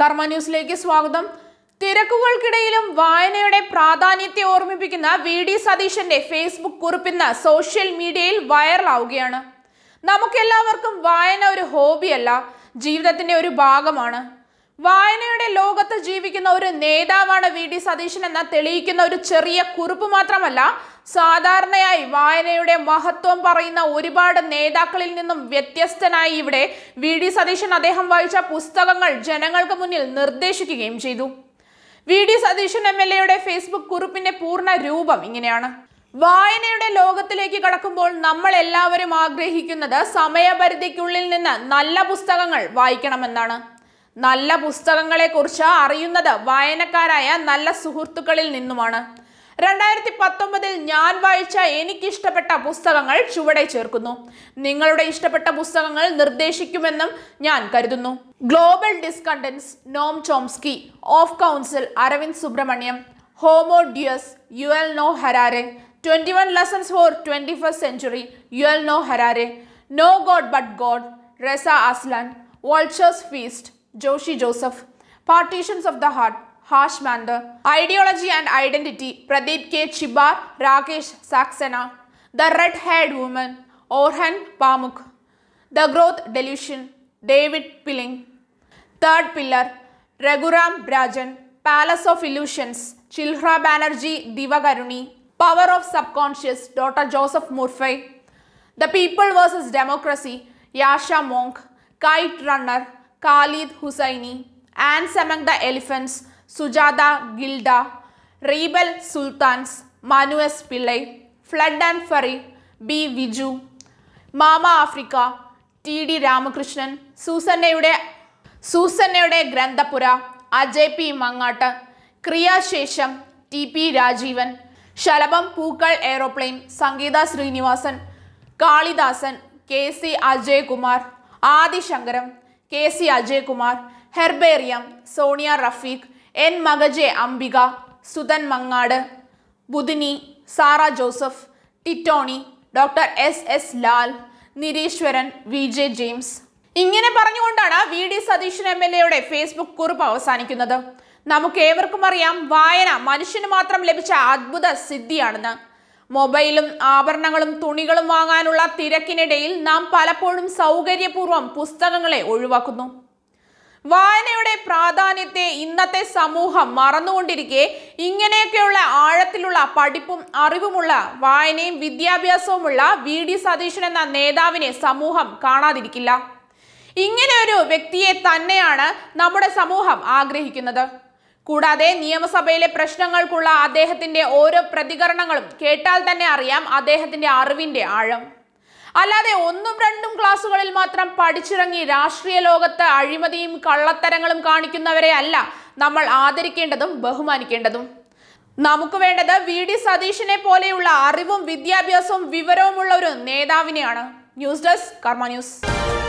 കർമ്മ ന്യൂസിലേക്ക് സ്വാഗതം തിരക്കുകൾക്കിടയിലും വായനയുടെ പ്രാധാന്യത്തെ ഓർമ്മിപ്പിക്കുന്ന വി ഡി സതീശന്റെ ഫേസ്ബുക്ക് കുറിപ്പിന്ന് സോഷ്യൽ മീഡിയയിൽ വൈറലാവുകയാണ് നമുക്കെല്ലാവർക്കും വായന ഒരു ഹോബിയല്ല ജീവിതത്തിന്റെ ഒരു ഭാഗമാണ് വായനയുടെ ലോകത്ത് ജീവിക്കുന്ന ഒരു നേതാവാണ് വി ഡി സതീശൻ എന്ന തെളിയിക്കുന്ന ഒരു ചെറിയ കുറിപ്പ് മാത്രമല്ല സാധാരണയായി വായനയുടെ മഹത്വം പറയുന്ന ഒരുപാട് നേതാക്കളിൽ നിന്നും വ്യത്യസ്തനായി ഇവിടെ വി ഡി സതീശൻ അദ്ദേഹം വായിച്ച പുസ്തകങ്ങൾ ജനങ്ങൾക്ക് മുന്നിൽ നിർദ്ദേശിക്കുകയും ചെയ്തു V D Satheesan M L എയുടെ ഫേസ്ബുക്ക് കുറിപ്പിന്റെ പൂർണ്ണ രൂപം ഇങ്ങനെയാണ് വായനയുടെ ലോകത്തിലേക്ക് കടക്കുമ്പോൾ നമ്മൾ എല്ലാവരും ആഗ്രഹിക്കുന്നത് സമയപരിധിക്കുള്ളിൽ നിന്ന് നല്ല പുസ്തകങ്ങൾ വായിക്കണമെന്നാണ് നല്ല പുസ്തകങ്ങളെക്കുറിച്ച് അറിയുന്നത് വായനക്കാരായ നല്ല സുഹൃത്തുക്കളിൽ നിന്നുമാണ് രണ്ടായിരത്തി പത്തൊമ്പതിൽ ഞാൻ വായിച്ച എനിക്കിഷ്ടപ്പെട്ട പുസ്തകങ്ങൾ ചുവടെ ചേർക്കുന്നു നിങ്ങളുടെ ഇഷ്ടപ്പെട്ട പുസ്തകങ്ങൾ നിർദ്ദേശിക്കുമെന്നും ഞാൻ കരുതുന്നു global discontents Noam Chomsky of council Arvind Subramanian Homo Deus Yuval Noah Harari twenty one lessons for twenty first century Yuval Noah Harari no god but god Reza Aslan vultures feast Joshi Joseph, Partitions of the Heart, Harsh Mander, Ideology and Identity, Pradeep K. Chibar, Rakesh Saxena, The Red-Haired Woman, Orhan Pamuk, The Growth Delusion, David Pilling, Third Pillar, Raghuram Brajan, Palace of Illusions, Chilhra Banerjee Divagaruni, Power of Subconscious, Dr. Joseph Murphy, The People vs. Democracy, Yasha Monk, Kite Runner, Khaled Hosseini ants among the elephants Sujatha ഗിൽഡ rebel sultans Manu S Pillai flood and fury B Viju Mama Africa T D Ramakrishnan സൂസന്നയുടെ സൂസന്നയുടെ ഗ്രന്ഥപുര Ajay P Mangattu Kriyasesham T P Rajeevan Shalabham Pookkal aeroplane Sangeetha Sreenivasan Kalidasan K C Ajaykumar Adishankaram K C Ajayakumar herbarium Sonia Rafeeq Enmakaje Ambikasudhan Mangad Budhini Sara Joseph ടിറ്റോണി doctor S S Lal Nireeshwaran V J James ഇങ്ങനെ പറഞ്ഞുകൊണ്ടാണ് V D Satheesan M L എയുടെ Facebook കുറിപ്പ് അവസാനിക്കുന്നത് ഏവർക്കും അറിയാം വായന മനുഷ്യന് മാത്രം ലഭിച്ച അത്ഭുത സിദ്ധിയാണെന്ന് മൊബൈലും ആഭരണങ്ങളും തുണികളും വാങ്ങാനുള്ള തിരക്കിനിടയിൽ നാം പലപ്പോഴും സൗകര്യപൂർവ്വം പുസ്തകങ്ങളെ ഒഴിവാക്കുന്നു വായനയുടെ പ്രാധാന്യത്തെ ഇന്നത്തെ സമൂഹം മറന്നുകൊണ്ടിരിക്കെ ഇങ്ങനെയൊക്കെയുള്ള ആഴത്തിലുള്ള പഠിപ്പും അറിവുമുള്ള വായനയും വിദ്യാഭ്യാസവുമുള്ള വി ഡി സതീശൻ എന്ന നേതാവിനെ സമൂഹം കാണാതിരിക്കില്ല ഇങ്ങനെ ഒരു വ്യക്തിയെ തന്നെയാണ് നമ്മുടെ സമൂഹം ആഗ്രഹിക്കുന്നത് കൂടാതെ നിയമസഭയിലെ പ്രശ്നങ്ങൾക്കുള്ള അദ്ദേഹത്തിന്റെ ഓരോ പ്രതികരണങ്ങളും കേട്ടാൽ തന്നെ അറിയാം അദ്ദേഹത്തിന്റെ അറിവിന്റെ ആഴം അല്ലാതെ ഒന്നും രണ്ടും ക്ലാസ്സുകളിൽ മാത്രം പഠിച്ചിറങ്ങി രാഷ്ട്രീയ ലോകത്ത് അഴിമതിയും കള്ളത്തരങ്ങളും കാണിക്കുന്നവരെ അല്ല നമ്മൾ ആദരിക്കേണ്ടതും ബഹുമാനിക്കേണ്ടതും നമുക്ക് വേണ്ടത് വി ഡി സതീഷിനെ പോലെയുള്ള അറിവും വിദ്യാഭ്യാസവും വിവരവുമുള്ള ഒരു നേതാവിനെയാണ് ന്യൂസ് ഡെസ്ക് കർമ്മ ന്യൂസ്